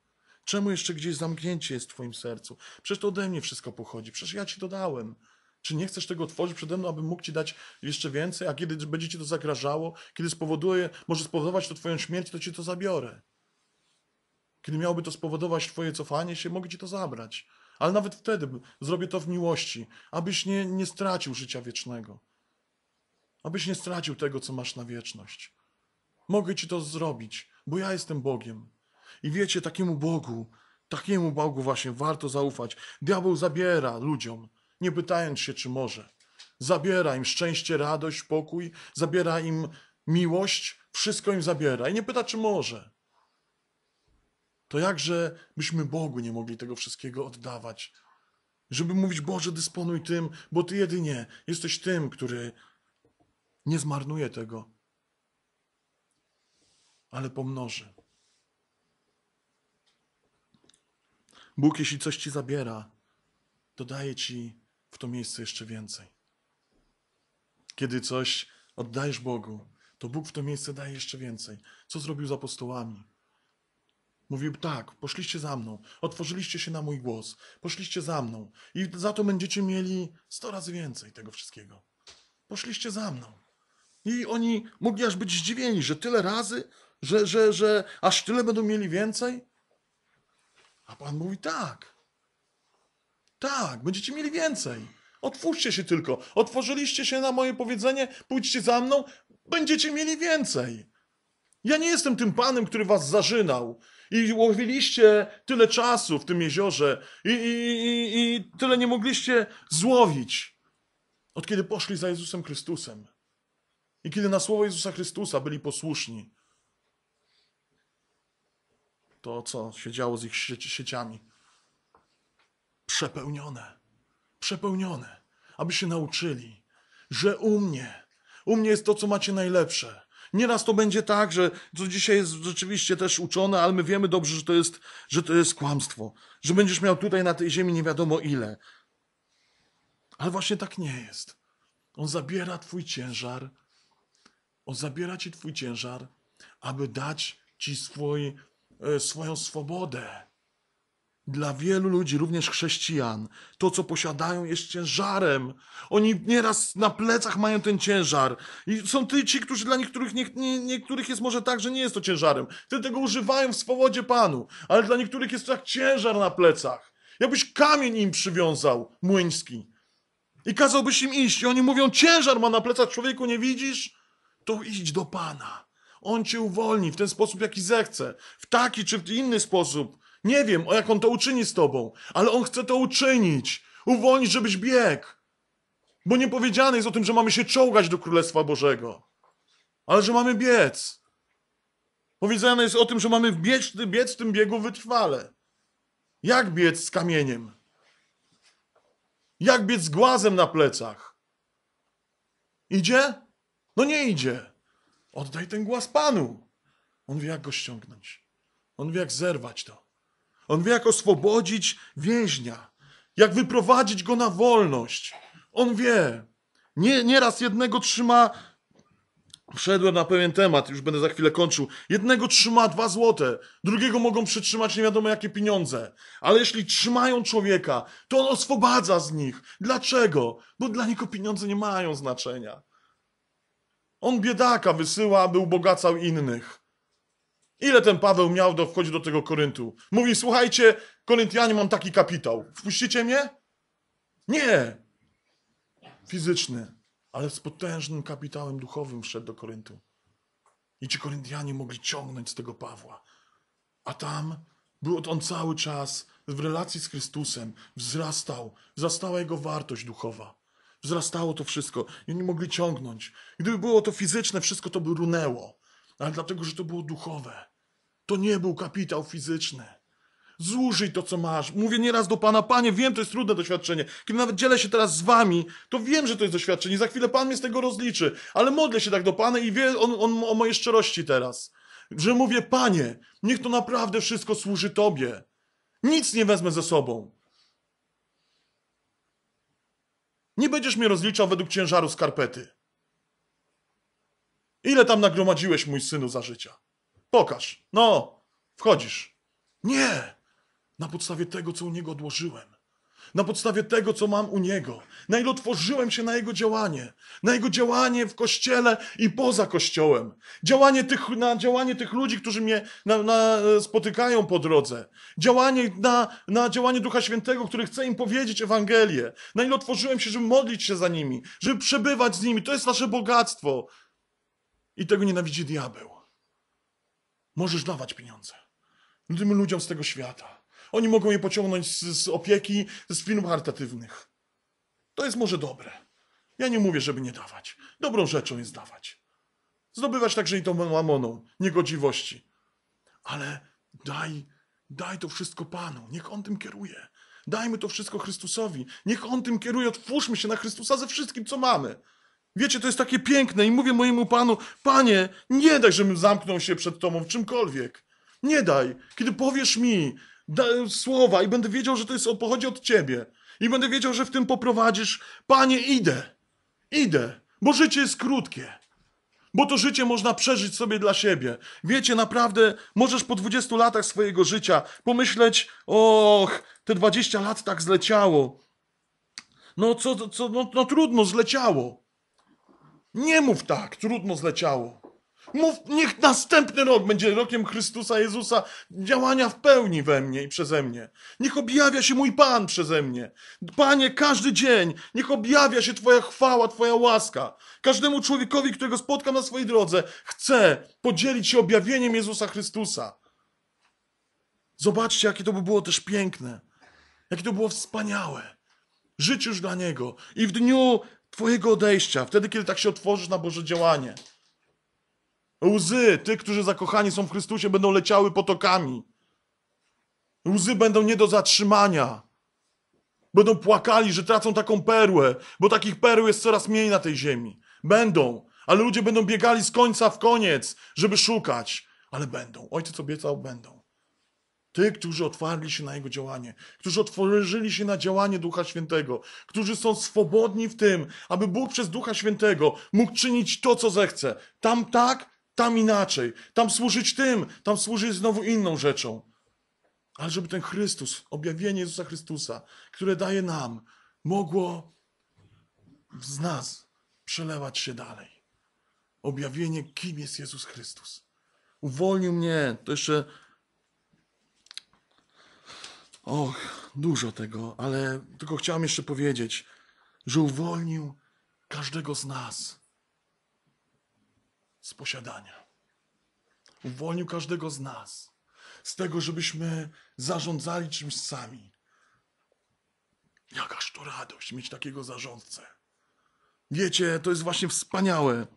[SPEAKER 1] Czemu jeszcze gdzieś zamknięcie jest w Twoim sercu? Przecież to ode mnie wszystko pochodzi. Przecież ja Ci dodałem. Czy nie chcesz tego otworzyć przede mną, abym mógł Ci dać jeszcze więcej? A kiedy będzie Ci to zagrażało, kiedy spowoduje, może spowodować to Twoją śmierć, to Ci to zabiorę. Kiedy miałoby to spowodować Twoje cofanie się, mogę Ci to zabrać. Ale nawet wtedy zrobię to w miłości, abyś nie, nie stracił życia wiecznego. Abyś nie stracił tego, co masz na wieczność. Mogę Ci to zrobić, bo ja jestem Bogiem. I wiecie, takiemu Bogu, takiemu Bogu właśnie warto zaufać. Diabeł zabiera ludziom nie pytając się, czy może. Zabiera im szczęście, radość, pokój, zabiera im miłość, wszystko im zabiera i nie pyta, czy może. To jakże byśmy Bogu nie mogli tego wszystkiego oddawać, żeby mówić: Boże, dysponuj tym, bo Ty jedynie jesteś tym, który nie zmarnuje tego, ale pomnoży. Bóg, jeśli coś Ci zabiera, dodaje Ci w to miejsce jeszcze więcej. Kiedy coś oddajesz Bogu, to Bóg w to miejsce daje jeszcze więcej. Co zrobił z apostołami? Mówił tak, poszliście za mną, otworzyliście się na mój głos, poszliście za mną i za to będziecie mieli sto razy więcej tego wszystkiego. Poszliście za mną. I oni mogli aż być zdziwieni, że tyle razy, że, że, że aż tyle będą mieli więcej. A Pan mówi tak, tak, będziecie mieli więcej. Otwórzcie się tylko. Otworzyliście się na moje powiedzenie, pójdźcie za mną, będziecie mieli więcej. Ja nie jestem tym panem, który was zażynał. I łowiliście tyle czasu w tym jeziorze i, i, i, i tyle nie mogliście złowić. Od kiedy poszli za Jezusem Chrystusem i kiedy na słowo Jezusa Chrystusa byli posłuszni, to co się działo z ich sieciami przepełnione, przepełnione, aby się nauczyli, że u mnie, u mnie jest to, co macie najlepsze. Nieraz to będzie tak, że to dzisiaj jest rzeczywiście też uczone, ale my wiemy dobrze, że to jest, że to jest kłamstwo, że będziesz miał tutaj na tej ziemi nie wiadomo ile. Ale właśnie tak nie jest. On zabiera twój ciężar, on zabiera ci twój ciężar, aby dać ci swój, e, swoją swobodę dla wielu ludzi, również chrześcijan, to co posiadają jest ciężarem. Oni nieraz na plecach mają ten ciężar. I są ty ci, którzy dla niektórych, nie, nie, niektórych jest może tak, że nie jest to ciężarem. Ty tego używają w swobodzie Panu, ale dla niektórych jest to jak ciężar na plecach. Jakbyś kamień im przywiązał, młyński. I kazałbyś im iść. I oni mówią, ciężar ma na plecach, człowieku, nie widzisz? To idź do Pana. On cię uwolni w ten sposób, jaki zechce. W taki czy w inny sposób. Nie wiem, o jak on to uczyni z tobą, ale on chce to uczynić. Uwolnić, żebyś biegł. Bo nie powiedziane jest o tym, że mamy się czołgać do Królestwa Bożego, ale że mamy biec. Powiedziane jest o tym, że mamy biec, biec w tym biegu wytrwale. Jak biec z kamieniem? Jak biec z głazem na plecach? Idzie? No nie idzie. Oddaj ten głaz Panu. On wie, jak go ściągnąć. On wie, jak zerwać to. On wie, jak oswobodzić więźnia, jak wyprowadzić go na wolność. On wie. Nie, nieraz jednego trzyma. Wszedłem na pewien temat, już będę za chwilę kończył. Jednego trzyma dwa złote, drugiego mogą przytrzymać nie wiadomo jakie pieniądze. Ale jeśli trzymają człowieka, to on oswobadza z nich. Dlaczego? Bo dla niego pieniądze nie mają znaczenia. On biedaka wysyła, aby ubogacał innych. Ile ten Paweł miał do wchodzi do tego Koryntu? Mówi, słuchajcie, Koryntianie, mam taki kapitał. Wpuścicie mnie? Nie. Fizyczny, ale z potężnym kapitałem duchowym wszedł do Koryntu. I ci Koryntianie mogli ciągnąć z tego Pawła. A tam był on cały czas w relacji z Chrystusem. Wzrastał. Wzrastała jego wartość duchowa. Wzrastało to wszystko. I oni mogli ciągnąć. Gdyby było to fizyczne, wszystko to by runęło ale dlatego, że to było duchowe. To nie był kapitał fizyczny. Zużyj to, co masz. Mówię nieraz do Pana, Panie, wiem, to jest trudne doświadczenie. Kiedy nawet dzielę się teraz z Wami, to wiem, że to jest doświadczenie. Za chwilę Pan mnie z tego rozliczy. Ale modlę się tak do Pana i wie On, on o mojej szczerości teraz. Że mówię, Panie, niech to naprawdę wszystko służy Tobie. Nic nie wezmę ze sobą. Nie będziesz mnie rozliczał według ciężaru skarpety. Ile tam nagromadziłeś, mój synu, za życia? Pokaż. No, wchodzisz. Nie. Na podstawie tego, co u niego odłożyłem. Na podstawie tego, co mam u niego. Na ile otworzyłem się na jego działanie. Na jego działanie w kościele i poza kościołem. Działanie tych, na działanie tych ludzi, którzy mnie na, na spotykają po drodze. Działanie na, na działanie Ducha Świętego, który chce im powiedzieć Ewangelię. Na ile otworzyłem się, żeby modlić się za nimi. Żeby przebywać z nimi. To jest nasze bogactwo. I tego nienawidzi diabeł. Możesz dawać pieniądze no tym ludziom z tego świata. Oni mogą je pociągnąć z, z opieki, z firm charytatywnych. To jest może dobre. Ja nie mówię, żeby nie dawać. Dobrą rzeczą jest dawać. Zdobywać także i tą mamoną, niegodziwości. Ale daj, daj to wszystko Panu. Niech On tym kieruje. Dajmy to wszystko Chrystusowi. Niech On tym kieruje. Otwórzmy się na Chrystusa ze wszystkim, co mamy. Wiecie, to jest takie piękne i mówię mojemu panu, panie, nie daj, żebym zamknął się przed tobą w czymkolwiek. Nie daj. Kiedy powiesz mi słowa i będę wiedział, że to jest, pochodzi od ciebie i będę wiedział, że w tym poprowadzisz, panie, idę, idę, bo życie jest krótkie. Bo to życie można przeżyć sobie dla siebie. Wiecie, naprawdę możesz po 20 latach swojego życia pomyśleć, och, te 20 lat tak zleciało. No co, co no, no trudno, zleciało. Nie mów tak, trudno zleciało. Mów, niech następny rok będzie rokiem Chrystusa Jezusa, działania w pełni we mnie i przeze mnie. Niech objawia się mój Pan przeze mnie. Panie, każdy dzień, niech objawia się Twoja chwała, Twoja łaska. Każdemu człowiekowi, którego spotkam na swojej drodze, chcę podzielić się objawieniem Jezusa Chrystusa. Zobaczcie, jakie to by było też piękne. Jakie to było wspaniałe. Żyć już dla Niego. I w dniu Twojego odejścia, wtedy, kiedy tak się otworzysz na Boże działanie. Łzy tych, którzy zakochani są w Chrystusie, będą leciały potokami. Łzy będą nie do zatrzymania. Będą płakali, że tracą taką perłę, bo takich perł jest coraz mniej na tej ziemi. Będą, ale ludzie będą biegali z końca w koniec, żeby szukać, ale będą. Ojciec obiecał, będą. Ty, którzy otwarli się na Jego działanie, którzy otworzyli się na działanie Ducha Świętego, którzy są swobodni w tym, aby Bóg przez Ducha Świętego mógł czynić to, co zechce. Tam tak, tam inaczej. Tam służyć tym, tam służyć znowu inną rzeczą. Ale żeby ten Chrystus, objawienie Jezusa Chrystusa, które daje nam, mogło z nas przelewać się dalej. Objawienie, kim jest Jezus Chrystus. Uwolnił mnie, to jeszcze Och, dużo tego, ale tylko chciałem jeszcze powiedzieć, że uwolnił każdego z nas z posiadania. Uwolnił każdego z nas z tego, żebyśmy zarządzali czymś sami. Jakaż to radość mieć takiego zarządcę. Wiecie, to jest właśnie wspaniałe,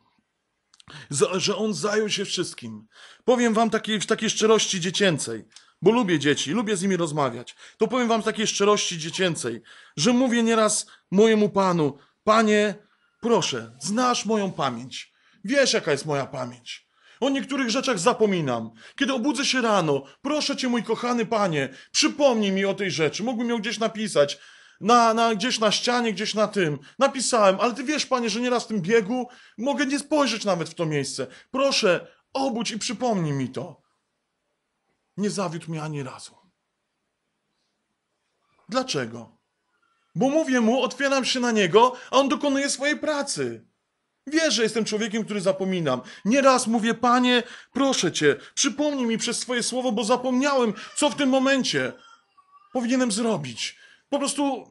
[SPEAKER 1] że on zajął się wszystkim. Powiem wam takiej, w takiej szczerości dziecięcej bo lubię dzieci, lubię z nimi rozmawiać, to powiem wam takiej szczerości dziecięcej, że mówię nieraz mojemu panu, panie, proszę, znasz moją pamięć, wiesz jaka jest moja pamięć. O niektórych rzeczach zapominam. Kiedy obudzę się rano, proszę cię, mój kochany panie, przypomnij mi o tej rzeczy. Mógłbym ją gdzieś napisać, na, na, gdzieś na ścianie, gdzieś na tym. Napisałem, ale ty wiesz, panie, że nieraz w tym biegu mogę nie spojrzeć nawet w to miejsce. Proszę, obudź i przypomnij mi to nie zawiódł mnie ani razu. Dlaczego? Bo mówię mu, otwieram się na niego, a on dokonuje swojej pracy. Wiesz, że jestem człowiekiem, który zapominam. Nieraz mówię, panie, proszę cię, przypomnij mi przez swoje słowo, bo zapomniałem, co w tym momencie powinienem zrobić. Po prostu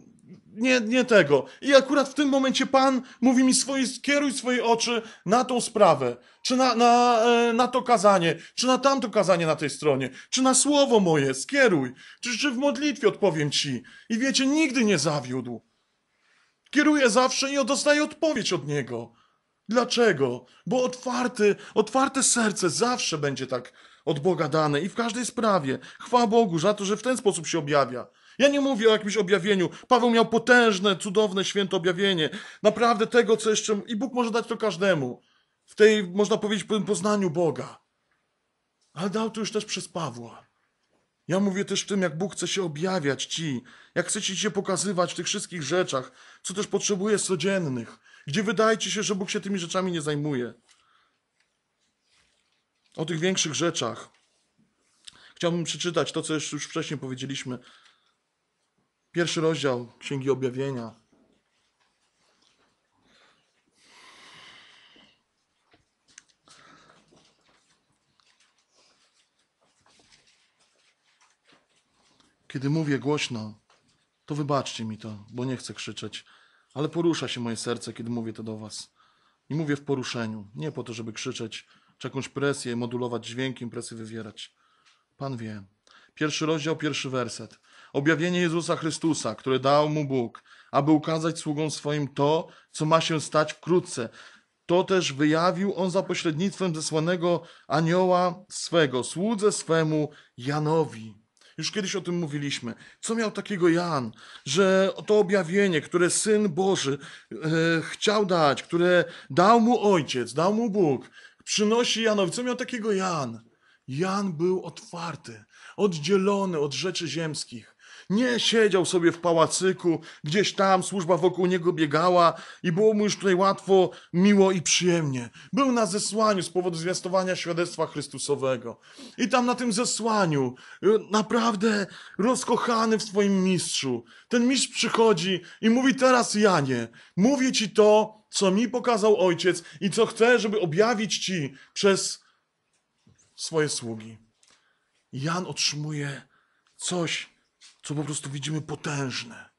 [SPEAKER 1] nie, nie tego. I akurat w tym momencie Pan mówi mi, swoje, skieruj swoje oczy na tą sprawę, czy na, na, e, na to kazanie, czy na tamto kazanie na tej stronie, czy na słowo moje, skieruj, czy, czy w modlitwie odpowiem Ci. I wiecie, nigdy nie zawiódł. Kieruję zawsze i dostaję odpowiedź od Niego. Dlaczego? Bo otwarty, otwarte serce zawsze będzie tak od Boga dane i w każdej sprawie. Chwała Bogu za to, że w ten sposób się objawia. Ja nie mówię o jakimś objawieniu. Paweł miał potężne, cudowne, święte objawienie. Naprawdę tego, co jeszcze... I Bóg może dać to każdemu. W tej, można powiedzieć, poznaniu Boga. Ale dał to już też przez Pawła. Ja mówię też w tym, jak Bóg chce się objawiać Ci, jak chce Ci się pokazywać w tych wszystkich rzeczach, co też potrzebuje codziennych, gdzie wydaje Ci się, że Bóg się tymi rzeczami nie zajmuje. O tych większych rzeczach chciałbym przeczytać to, co już wcześniej powiedzieliśmy. Pierwszy rozdział Księgi Objawienia. Kiedy mówię głośno, to wybaczcie mi to, bo nie chcę krzyczeć, ale porusza się moje serce, kiedy mówię to do Was. I mówię w poruszeniu, nie po to, żeby krzyczeć, czy jakąś presję modulować dźwiękiem, presję wywierać. Pan wie. Pierwszy rozdział, pierwszy werset objawienie Jezusa Chrystusa, które dał mu Bóg, aby ukazać sługom swoim to, co ma się stać wkrótce. To też wyjawił on za pośrednictwem zesłanego anioła swego, słudze swemu Janowi. Już kiedyś o tym mówiliśmy. Co miał takiego Jan, że to objawienie, które Syn Boży e, chciał dać, które dał mu Ojciec, dał mu Bóg, przynosi Janowi. Co miał takiego Jan? Jan był otwarty, oddzielony od rzeczy ziemskich. Nie siedział sobie w pałacyku, gdzieś tam służba wokół niego biegała i było mu już tutaj łatwo, miło i przyjemnie. Był na zesłaniu z powodu zwiastowania świadectwa Chrystusowego. I tam na tym zesłaniu, y, naprawdę rozkochany w swoim mistrzu, ten mistrz przychodzi i mówi teraz Janie, mówię ci to, co mi pokazał ojciec i co chcę, żeby objawić ci przez swoje sługi. Jan otrzymuje coś co po prostu widzimy potężne.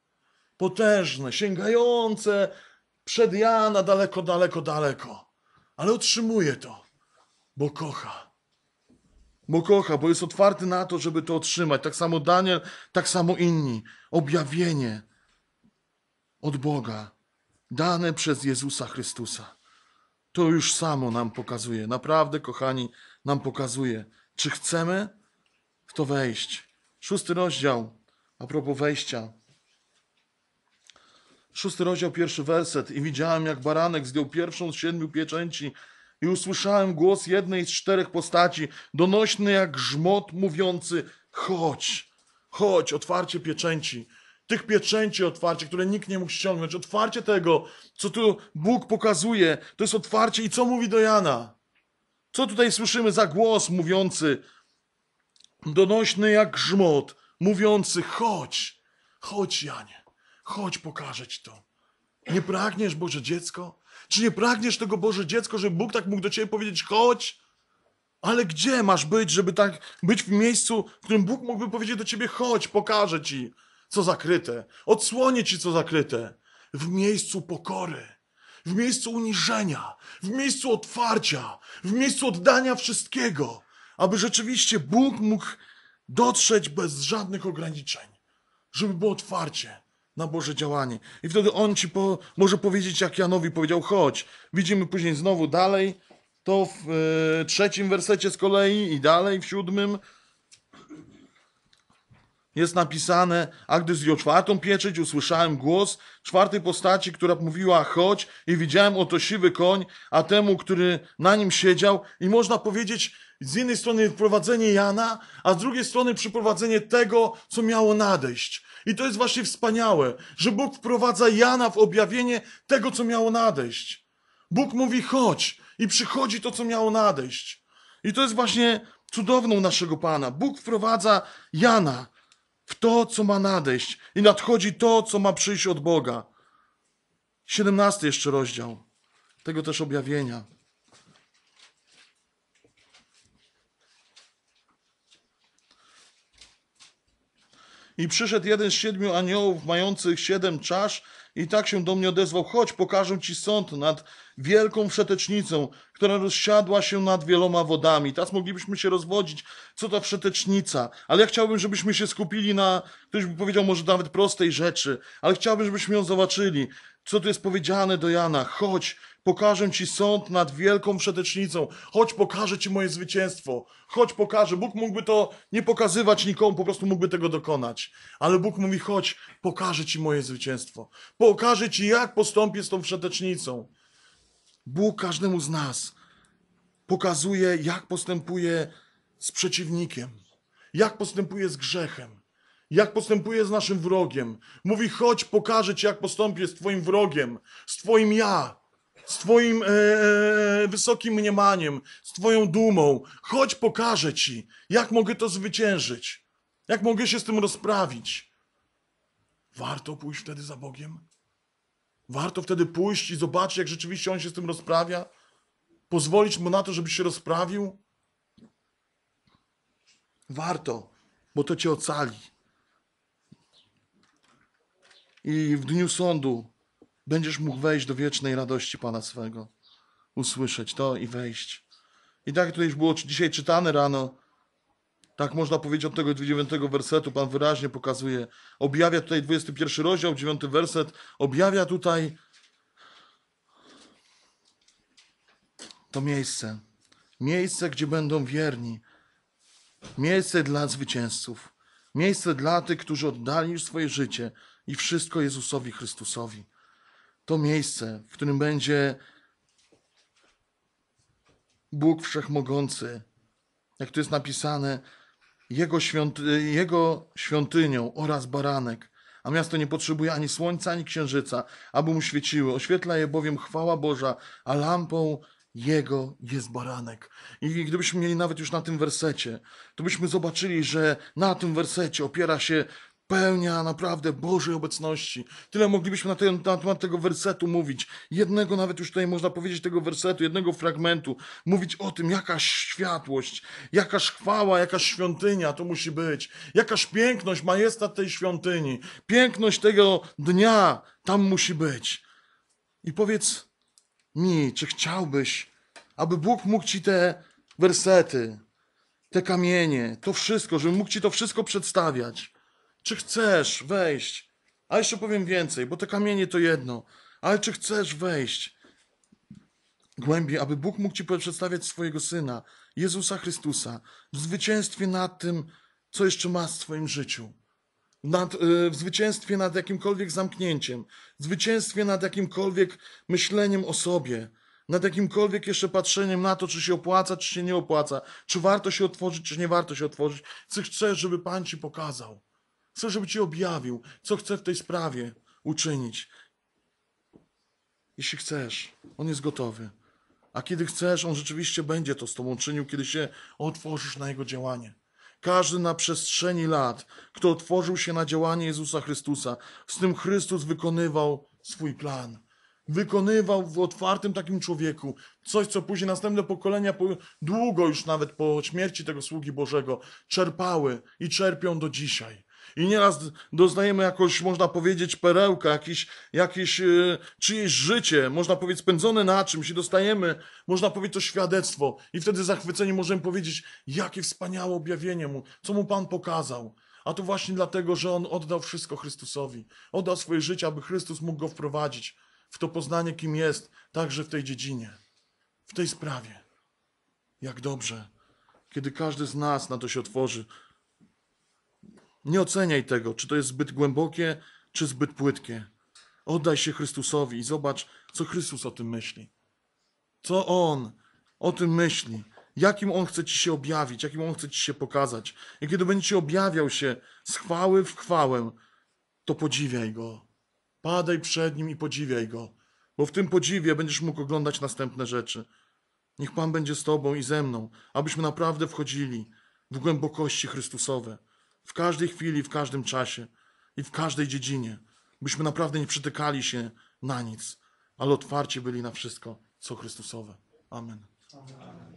[SPEAKER 1] Potężne, sięgające przed Jana daleko, daleko, daleko. Ale otrzymuje to, bo kocha. Bo kocha, bo jest otwarty na to, żeby to otrzymać. Tak samo Daniel, tak samo inni. Objawienie od Boga, dane przez Jezusa Chrystusa. To już samo nam pokazuje. Naprawdę, kochani, nam pokazuje, czy chcemy w to wejść. Szósty rozdział a propos wejścia. Szósty rozdział, pierwszy werset. I widziałem, jak baranek zdjął pierwszą z siedmiu pieczęci i usłyszałem głos jednej z czterech postaci, donośny jak grzmot, mówiący chodź, chodź, otwarcie pieczęci. Tych pieczęci otwarcie, które nikt nie mógł ściągnąć. Otwarcie tego, co tu Bóg pokazuje. To jest otwarcie. I co mówi do Jana? Co tutaj słyszymy za głos mówiący? Donośny jak grzmot mówiący: Chodź, chodź, Janie, chodź, pokażę ci to. Nie pragniesz, Boże dziecko? Czy nie pragniesz tego, Boże dziecko, żeby Bóg tak mógł do ciebie powiedzieć: Chodź? Ale gdzie masz być, żeby tak być w miejscu, w którym Bóg mógłby powiedzieć do ciebie: Chodź, pokażę ci, co zakryte, odsłonię ci, co zakryte? W miejscu pokory w miejscu uniżenia, w miejscu otwarcia, w miejscu oddania wszystkiego, aby rzeczywiście Bóg mógł dotrzeć bez żadnych ograniczeń, żeby było otwarcie na Boże działanie. I wtedy On ci po, może powiedzieć, jak Janowi powiedział, chodź. Widzimy później znowu dalej, to w y, trzecim wersecie z kolei i dalej w siódmym jest napisane, a gdy zdjął czwartą pieczęć, usłyszałem głos czwartej postaci, która mówiła chodź i widziałem oto siwy koń, a temu, który na nim siedział i można powiedzieć, z jednej strony wprowadzenie Jana, a z drugiej strony przyprowadzenie tego, co miało nadejść. I to jest właśnie wspaniałe, że Bóg wprowadza Jana w objawienie tego, co miało nadejść. Bóg mówi chodź i przychodzi to, co miało nadejść. I to jest właśnie cudowną naszego Pana. Bóg wprowadza Jana w to, co ma nadejść i nadchodzi to, co ma przyjść od Boga. 17 jeszcze rozdział tego też objawienia. I przyszedł jeden z siedmiu aniołów mających siedem czasz i tak się do mnie odezwał, chodź, pokażę ci sąd nad wielką przetecznicą, która rozsiadła się nad wieloma wodami. Teraz moglibyśmy się rozwodzić, co to przetecznica, ale ja chciałbym, żebyśmy się skupili na, ktoś by powiedział może nawet prostej rzeczy, ale chciałbym, żebyśmy ją zobaczyli, co tu jest powiedziane do Jana, chodź, Pokażę Ci sąd nad wielką przetecznicą. Chodź, pokażę Ci moje zwycięstwo. Chodź, pokażę. Bóg mógłby to nie pokazywać nikomu, po prostu mógłby tego dokonać. Ale Bóg mówi, chodź, pokażę Ci moje zwycięstwo. Pokażę Ci, jak postąpię z tą przetecznicą. Bóg każdemu z nas pokazuje, jak postępuje z przeciwnikiem, jak postępuje z grzechem, jak postępuje z naszym wrogiem. Mówi, chodź, pokażę Ci, jak postąpię z Twoim wrogiem, z Twoim ja z Twoim e, e, wysokim mniemaniem, z Twoją dumą. Chodź, pokażę Ci, jak mogę to zwyciężyć, jak mogę się z tym rozprawić. Warto pójść wtedy za Bogiem? Warto wtedy pójść i zobaczyć, jak rzeczywiście On się z tym rozprawia? Pozwolić Mu na to, żeby się rozprawił? Warto, bo to Cię ocali. I w dniu sądu będziesz mógł wejść do wiecznej radości Pana swego, usłyszeć to i wejść. I tak tutaj już było dzisiaj czytane rano, tak można powiedzieć od tego 9 wersetu, Pan wyraźnie pokazuje, objawia tutaj 21 rozdział, 9 werset, objawia tutaj to miejsce. Miejsce, gdzie będą wierni. Miejsce dla zwycięzców. Miejsce dla tych, którzy oddali swoje życie i wszystko Jezusowi Chrystusowi to miejsce, w którym będzie Bóg Wszechmogący, jak to jest napisane, jego, świąty, jego świątynią oraz baranek, a miasto nie potrzebuje ani słońca, ani księżyca, aby mu świeciły. Oświetla je bowiem chwała Boża, a lampą jego jest baranek. I gdybyśmy mieli nawet już na tym wersecie, to byśmy zobaczyli, że na tym wersecie opiera się pełnia naprawdę Bożej obecności. Tyle moglibyśmy na, ten, na temat tego wersetu mówić. Jednego nawet już tutaj można powiedzieć tego wersetu, jednego fragmentu. Mówić o tym, jakaś światłość, jakaś chwała, jakaś świątynia to musi być. Jakaś piękność, majestat tej świątyni. Piękność tego dnia tam musi być. I powiedz mi, czy chciałbyś, aby Bóg mógł ci te wersety, te kamienie, to wszystko, żeby mógł ci to wszystko przedstawiać czy chcesz wejść? A jeszcze powiem więcej, bo te kamienie to jedno. Ale czy chcesz wejść głębiej, aby Bóg mógł Ci przedstawiać swojego Syna, Jezusa Chrystusa, w zwycięstwie nad tym, co jeszcze masz w swoim życiu? Nad, yy, w zwycięstwie nad jakimkolwiek zamknięciem, w zwycięstwie nad jakimkolwiek myśleniem o sobie, nad jakimkolwiek jeszcze patrzeniem na to, czy się opłaca, czy się nie opłaca, czy warto się otworzyć, czy nie warto się otworzyć. Chcesz, żeby Pan Ci pokazał. Chcę, żeby Ci objawił, co chcę w tej sprawie uczynić. Jeśli chcesz, On jest gotowy. A kiedy chcesz, On rzeczywiście będzie to z Tobą czynił, kiedy się otworzysz na Jego działanie. Każdy na przestrzeni lat, kto otworzył się na działanie Jezusa Chrystusa, z tym Chrystus wykonywał swój plan. Wykonywał w otwartym takim człowieku coś, co później następne pokolenia, długo już nawet po śmierci tego sługi Bożego, czerpały i czerpią do dzisiaj. I nieraz doznajemy jakoś, można powiedzieć, perełka, jakiś, jakiś yy, czyjeś życie, można powiedzieć, spędzone na czymś i dostajemy, można powiedzieć, to świadectwo. I wtedy zachwyceni możemy powiedzieć, jakie wspaniałe objawienie mu, co mu Pan pokazał. A to właśnie dlatego, że on oddał wszystko Chrystusowi. Oddał swoje życie, aby Chrystus mógł go wprowadzić w to poznanie, kim jest, także w tej dziedzinie, w tej sprawie. Jak dobrze, kiedy każdy z nas na to się otworzy, nie oceniaj tego, czy to jest zbyt głębokie, czy zbyt płytkie. Oddaj się Chrystusowi i zobacz, co Chrystus o tym myśli. Co On o tym myśli. Jakim On chce Ci się objawić, jakim On chce Ci się pokazać. I kiedy będzie Ci objawiał się z chwały w chwałę, to podziwiaj Go. Padaj przed Nim i podziwiaj Go, bo w tym podziwie będziesz mógł oglądać następne rzeczy. Niech Pan będzie z Tobą i ze mną, abyśmy naprawdę wchodzili w głębokości Chrystusowe w każdej chwili, w każdym czasie i w każdej dziedzinie, byśmy naprawdę nie przytykali się na nic, ale otwarci byli na wszystko, co Chrystusowe. Amen. Amen.